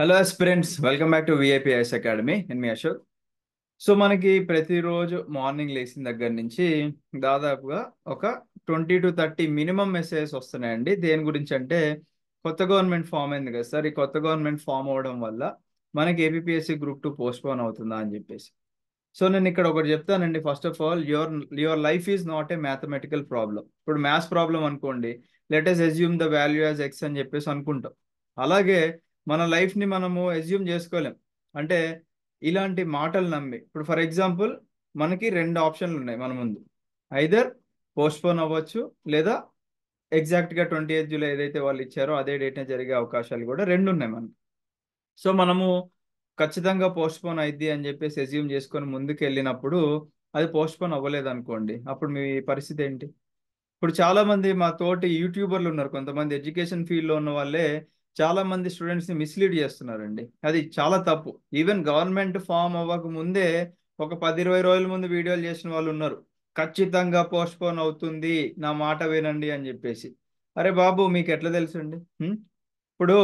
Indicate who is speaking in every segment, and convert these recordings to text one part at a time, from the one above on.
Speaker 1: hello aspirants welcome back to VIPS academy నేను మీ Ashok so మనకి ప్రతిరోజు మార్నింగ్ లేచిన దగ్గర నుంచి దాదాపుగా ఒక twenty two thirty minimum messages వస్తున్నాయండి దేని గురించి అంటే కొత్త గవర్నమెంట్ ఫామ్ అయింది కదా సార్ ఈ కొత్త గవర్నమెంట్ ఫామ్ అవడం వల్ల మనకి ఏపీఎస్సి గ్రూప్ టూ పోస్ట్పోన్ అవుతుందా అని చెప్పేసి సో నేను ఇక్కడ ఒకటి చెప్తానండి first of all your your life is not a mathematical problem ఇప్పుడు మ్యాథ్స్ ప్రాబ్లం అనుకోండి let's assume the value as X అని చెప్పేసి అనుకుంటాం అలాగే మన లైఫ్ని మనము ఎజ్యూమ్ చేసుకోలేం అంటే ఇలాంటి మాటలు నమ్మి ఇప్పుడు ఫర్ ఎగ్జాంపుల్ మనకి రెండు ఆప్షన్లు ఉన్నాయి మన ముందు ఐదర్ పోస్ట్పోన్ అవ్వచ్చు లేదా ఎగ్జాక్ట్గా ట్వంటీ ఎయిత్ జూలై ఏదైతే వాళ్ళు ఇచ్చారో అదే డేట్నే జరిగే అవకాశాలు కూడా రెండు ఉన్నాయి మనకి సో మనము ఖచ్చితంగా పోస్ట్పోన్ అయింది అని చెప్పేసి ఎజ్యూమ్ చేసుకొని ముందుకు వెళ్ళినప్పుడు అది పోస్ట్పోన్ అవ్వలేదు అనుకోండి అప్పుడు మీ పరిస్థితి ఏంటి ఇప్పుడు చాలామంది మా తోటి యూట్యూబర్లు ఉన్నారు కొంతమంది ఎడ్యుకేషన్ ఫీల్డ్లో ఉన్న వాళ్ళే చాలా మంది స్టూడెంట్స్ ని మిస్లీడ్ చేస్తున్నారండి అది చాలా తప్పు ఈవెన్ గవర్నమెంట్ ఫామ్ అవ్వక ముందే ఒక పది ఇరవై రోజుల ముందు వీడియోలు చేసిన వాళ్ళు ఉన్నారు ఖచ్చితంగా పోస్ట్ పోన్ అవుతుంది నా మాట వినండి అని చెప్పేసి అరే బాబు మీకు ఎట్లా తెలుసండి ఇప్పుడు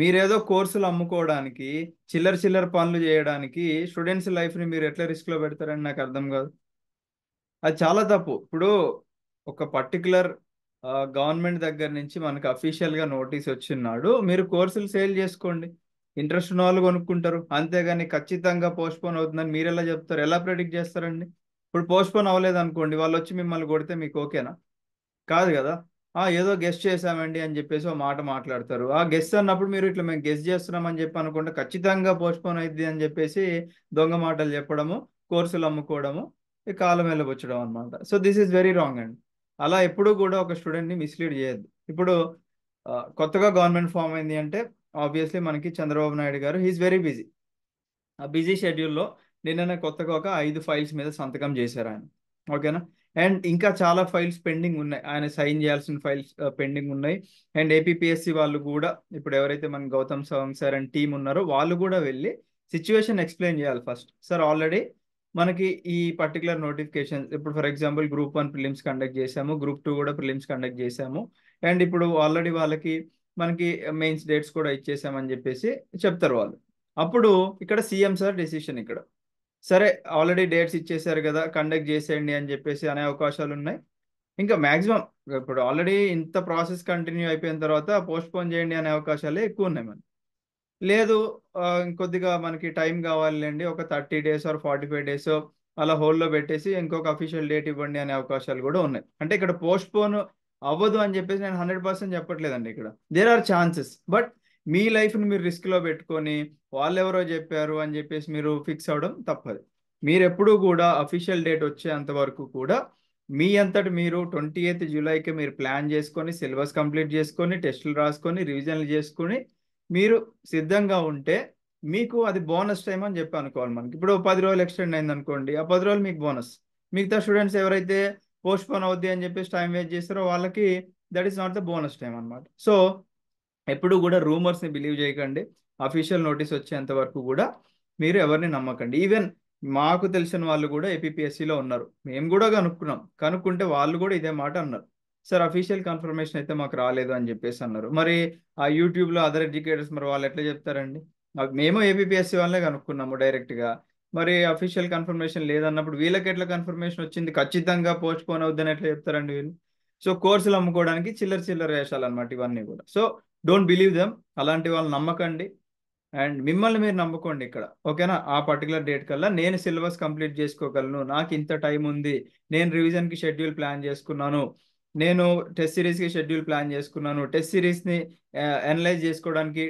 Speaker 1: మీరేదో కోర్సులు అమ్ముకోవడానికి చిల్లర చిల్లర పనులు చేయడానికి స్టూడెంట్స్ లైఫ్ని మీరు ఎట్లా రిస్క్లో పెడతారని నాకు అర్థం కాదు అది చాలా తప్పు ఇప్పుడు ఒక పర్టికులర్ గవర్నమెంట్ దగ్గర నుంచి మనకు అఫీషియల్ గా నోటీస్ వచ్చిన్నాడు మీరు కోర్సులు సేల్ చేసుకోండి ఇంట్రెస్ట్ ఉన్న వాళ్ళు కొనుక్కుంటారు అంతేగాని ఖచ్చితంగా పోస్ట్పోన్ అవుతుందని మీరు ఎలా చెప్తారు ఎలా ప్రెడిక్ట్ చేస్తారండి ఇప్పుడు పోస్ట్పోన్ అవ్వలేదు అనుకోండి వాళ్ళు వచ్చి మిమ్మల్ని కొడితే మీకు ఓకేనా కాదు కదా ఆ ఏదో గెస్ట్ చేశామండి అని చెప్పేసి ఒక మాట మాట్లాడతారు ఆ గెస్ట్ అన్నప్పుడు మీరు ఇట్లా మేము గెస్ట్ చేస్తున్నాం అని చెప్పి అనుకుంటే ఖచ్చితంగా పోస్ట్పోన్ అయింది అని చెప్పేసి దొంగ మాటలు చెప్పడము కోర్సులు అమ్ముకోవడము కాలం వెళ్ళబొచ్చడం అనమాట so this is very wrong అండి అలా ఎప్పుడూ కూడా ఒక స్టూడెంట్ని మిస్లీడ్ చేయొద్దు ఇప్పుడు కొత్తగా గవర్నమెంట్ ఫామ్ అయింది అంటే ఆబ్వియస్లీ మనకి చంద్రబాబు నాయుడు గారు హీఈస్ వెరీ బిజీ ఆ బిజీ షెడ్యూల్లో నిన్న కొత్తగా ఒక ఐదు ఫైల్స్ మీద సంతకం చేశారు ఆయన ఓకేనా అండ్ ఇంకా చాలా ఫైల్స్ పెండింగ్ ఉన్నాయి ఆయన సైన్ చేయాల్సిన ఫైల్స్ పెండింగ్ ఉన్నాయి అండ్ ఏపీఎస్సి వాళ్ళు కూడా ఇప్పుడు ఎవరైతే మన Gautam Sawang sir and team ఉన్నారో వాళ్ళు కూడా వెళ్ళి సిచ్యువేషన్ ఎక్స్ప్లెయిన్ చేయాలి ఫస్ట్ సార్ ఆల్రెడీ మనకి ఈ పర్టికులర్ నోటిఫికేషన్ ఇప్పుడు for example group one prelims conduct చేశాము గ్రూప్ టూ కూడా ప్రిలిమ్స్ కండక్ట్ చేసాము అండ్ ఇప్పుడు ఆల్రెడీ వాళ్ళకి మనకి మెయిన్స్ డేట్స్ కూడా ఇచ్చేసామని చెప్పేసి చెప్తారు వాళ్ళు అప్పుడు ఇక్కడ సీఎం సార్ డెసిషన్ ఇక్కడ సరే ఆల్రెడీ డేట్స్ ఇచ్చేసారు కదా కండక్ట్ చేసేయండి అని చెప్పేసి అనే అవకాశాలు ఉన్నాయి ఇంకా మ్యాక్సిమం ఇప్పుడు ఆల్రెడీ ఇంత ప్రాసెస్ కంటిన్యూ అయిపోయిన తర్వాత పోస్ట్ పోన్ చేయండి అనే అవకాశాలే ఎక్కువ ఉన్నాయి మనకి లేదు ఇంకొద్దిగా మనకి టైం కావాలండి ఒక thirty days or forty five days అలా హోల్లో పెట్టేసి ఇంకొక అఫీషియల్ డేట్ ఇవ్వండి అనే అవకాశాలు కూడా ఉన్నాయి అంటే ఇక్కడ పోస్ట్ పోన్ అవ్వదు అని చెప్పేసి నేను హండ్రెడ్ పర్సెంట్ చెప్పట్లేదండి ఇక్కడ దేర్ ఆర్ ఛాన్సెస్ బట్ మీ లైఫ్ని మీరు రిస్క్లో పెట్టుకొని వాళ్ళెవరో చెప్పారు అని చెప్పేసి మీరు ఫిక్స్ అవ్వడం తప్పదు మీరు ఎప్పుడూ కూడా అఫీషియల్ డేట్ వచ్చేంత వరకు కూడా మీ అంతటి మీరు ట్వంటీ ఎయిత్ జూలైకి మీరు ప్లాన్ చేసుకొని సిలబస్ కంప్లీట్ చేసుకొని టెస్టులు రాసుకొని రివిజన్లు చేసుకొని మీరు సిద్ధంగా ఉంటే మీకు అది బోనస్ టైం అని చెప్పి అనుకోవాలి మనకి ఇప్పుడు పది రోజులు ఎక్స్టెండ్ అయింది అనుకోండి ఆ పది రోజులు మీకు బోనస్ మిగతా స్టూడెంట్స్ ఎవరైతే పోస్ట్ పోన్ అవుద్ది అని చెప్పేసి టైం వేస్ట్ చేస్తారో వాళ్ళకి that is not the bonus time అనమాట సో ఎప్పుడు కూడా రూమర్స్ని బిలీవ్ చేయకండి అఫీషియల్ నోటీస్ వచ్చేంత వరకు కూడా మీరు ఎవరిని నమ్మకండి ఈవెన్ మాకు తెలిసిన వాళ్ళు కూడా ఏపీపీఎస్సీలో ఉన్నారు మేము కూడా కనుక్కున్నాం కనుక్కుంటే వాళ్ళు కూడా ఇదే మాట అన్నారు సార్ అఫీషియల్ కన్ఫర్మేషన్ అయితే మాకు రాలేదు అని చెప్పేసి అన్నారు మరి ఆ యూట్యూబ్లో అదర్ ఎడ్యుకేటర్స్ మరి వాళ్ళు ఎట్లా చెప్తారండి మేము ఏబిపిఎస్సి వాళ్ళే కనుక్కున్నాము డైరెక్ట్గా మరి అఫీషియల్ కన్ఫర్మేషన్ లేదన్నప్పుడు వీళ్ళకి ఎట్లా కన్ఫర్మేషన్ వచ్చింది ఖచ్చితంగా పోస్ట్ పోన్ అవుద్దని ఎట్లా చెప్తారండి వీళ్ళు సో కోర్సులు అమ్ముకోవడానికి చిల్లర చిల్లర వేషాలు అనమాట ఇవన్నీ కూడా సో డోంట్ బిలీవ్ దెమ్ అలాంటి వాళ్ళు నమ్మకండి అండ్ మిమ్మల్ని మీరు నమ్ముకోండి ఇక్కడ ఓకేనా ఆ పర్టికులర్ డేట్ కల్లా నేను సిలబస్ కంప్లీట్ చేసుకోగలను నాకు ఇంత టైం ఉంది నేను రివిజన్కి షెడ్యూల్ ప్లాన్ చేసుకున్నాను నేను టెస్ట్ సిరీస్కి షెడ్యూల్ ప్లాన్ చేసుకున్నాను టెస్ట్ సిరీస్ని అనలైజ్ చేసుకోవడానికి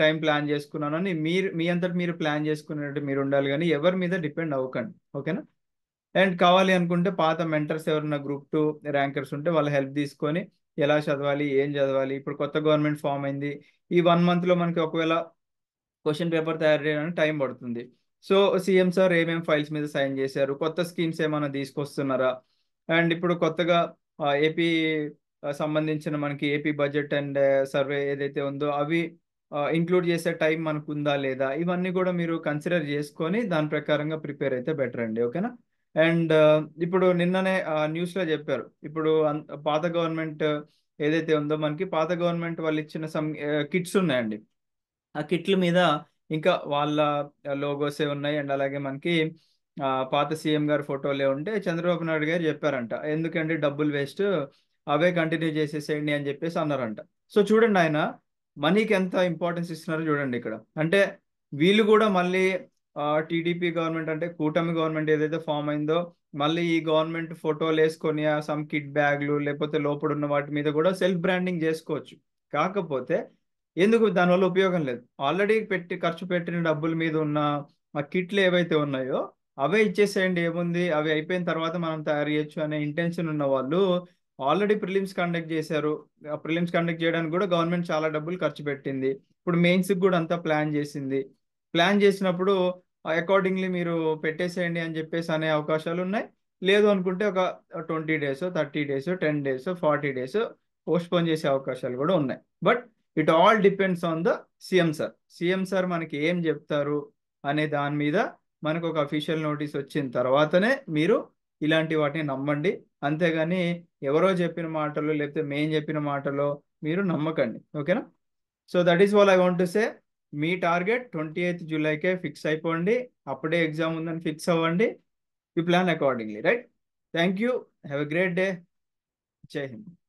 Speaker 1: టైం ప్లాన్ చేసుకున్నాను అని మీరు మీ అంతటి మీరు ప్లాన్ చేసుకున్నట్టు మీరు ఉండాలి కానీ ఎవరి మీద డిపెండ్ అవ్వకండి ఓకేనా అండ్ కావాలి అనుకుంటే పాత మెంటర్స్ ఎవరైనా గ్రూప్ టూ ర్యాంకర్స్ ఉంటే వాళ్ళ హెల్ప్ తీసుకొని ఎలా చదవాలి ఏం చదవాలి ఇప్పుడు కొత్త గవర్నమెంట్ ఫామ్ అయింది ఈ వన్ మంత్లో మనకి ఒకవేళ క్వశ్చన్ పేపర్ తయారు చేయడానికి టైం పడుతుంది సో సీఎం సార్ ఏమేమి ఫైల్స్ మీద సైన్ చేశారు కొత్త స్కీమ్స్ ఏమైనా తీసుకొస్తున్నారా అండ్ ఇప్పుడు కొత్తగా ఏపీ సంబంధించిన మనకి ఏపీ బడ్జెట్ అండ్ సర్వే ఏదైతే ఉందో అవి ఇంక్లూడ్ చేసే టైం మనకు ఉందా లేదా ఇవన్నీ కూడా మీరు కన్సిడర్ చేసుకొని దాని ప్రకారంగా ప్రిపేర్ అయితే బెటర్ అండి ఓకేనా అండ్ uh, ఇప్పుడు నిన్ననే న్యూస్ లో చెప్పారు ఇప్పుడు పాత గవర్నమెంట్ ఏదైతే ఉందో మనకి పాత గవర్నమెంట్ వాళ్ళు ఇచ్చిన సమ్ కిట్స్ ఉన్నాయండి ఆ కిట్ల మీద ఇంకా వాళ్ళ లోగోసే ఉన్నాయి అండ్ అలాగే మనకి పాత సీఎం గారు ఫోటోలే ఉంటే చంద్రబాబు నాయుడు గారు చెప్పారంట ఎందుకంటే డబ్బులు వేస్ట్ అవే కంటిన్యూ చేసేసేయండి అని చెప్పేసి అన్నారంట సో చూడండి ఆయన మనీకి ఎంత ఇంపార్టెన్స్ ఇస్తున్నారో చూడండి ఇక్కడ అంటే వీళ్ళు కూడా మళ్ళీ టీడీపీ గవర్నమెంట్ అంటే కూటమి గవర్నమెంట్ ఏదైతే ఫామ్ అయిందో మళ్ళీ ఈ గవర్నమెంట్ ఫోటోలు వేసుకొని సమ్ కిట్ బ్యాగ్లు లేకపోతే లోపల ఉన్న వాటి మీద కూడా సెల్ఫ్ బ్రాండింగ్ చేసుకోవచ్చు కాకపోతే ఎందుకు దానివల్ల ఉపయోగం లేదు ఆల్రెడీ పెట్టి ఖర్చు పెట్టిన డబ్బుల మీద ఉన్న ఆ కిట్లు ఏవైతే ఉన్నాయో అవే ఇచ్చేసేయండి ఏముంది అవి అయిపోయిన తర్వాత మనం తయారు చేయొచ్చు అనే ఇంటెన్షన్ ఉన్న వాళ్ళు ఆల్రెడీ ప్రిలిమ్స్ కండక్ట్ చేశారు ఆ ప్రిలిమ్స్ కండక్ట్ చేయడానికి కూడా గవర్నమెంట్ చాలా డబ్బులు ఖర్చు పెట్టింది ఇప్పుడు మెయిన్స్కి కూడా అంతా ప్లాన్ చేసింది ప్లాన్ చేసినప్పుడు అకార్డింగ్లీ మీరు పెట్టేసేయండి అని చెప్పేసి అనే అవకాశాలు ఉన్నాయి లేదు అనుకుంటే ఒక twenty days thirty days ten days forty days postpone చేసే అవకాశాలు కూడా ఉన్నాయి but it all depends on the CM sir CM sir మనకి ఏం చెప్తారు అనే దాని మీద మనకు ఒక అఫీషియల్ నోటీస్ వచ్చిన తర్వాతనే మీరు ఇలాంటి వాటిని నమ్మండి అంతేగాని ఎవరో చెప్పిన మాటలు లేకపోతే మేం చెప్పిన మాటలు మీరు నమ్మకండి ఓకేనా so that is all I want to say మీ టార్గెట్ ట్వంటీ ఎయిత్ జూలైకే ఫిక్స్ అయిపోండి అప్పుడే ఎగ్జామ్ ఉందని ఫిక్స్ అవ్వండి you plan accordingly right thank you have a great day జై హింద్